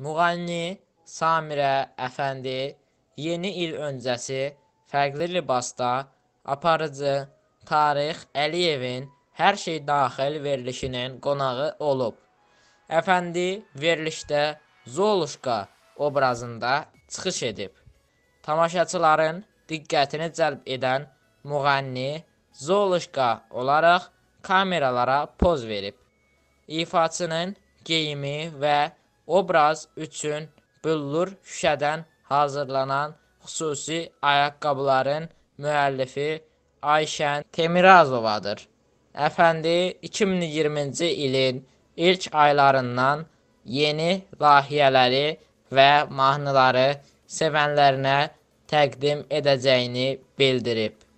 Müğənni Samirə Əfəndi yeni il öncəsi fərqli libasda aparıcı Tarix Əliyevin hər şey daxil verilişinin qonağı olub. Əfəndi verilişdə Zoluşka obrazında çıxış edib. Tamaşaçıların diqqətini cəlb edən müğənni Zoluşka olaraq kameralara poz verib. İfaçının geyimi və obraz üçün büllur şüşədən hazırlanan xüsusi ayaqqabıların müəllifi Ayşən Temirazovadır. Əfəndi 2020-ci ilin ilk aylarından yeni layihələri və mahnıları sevənlərinə təqdim edəcəyini bildirib.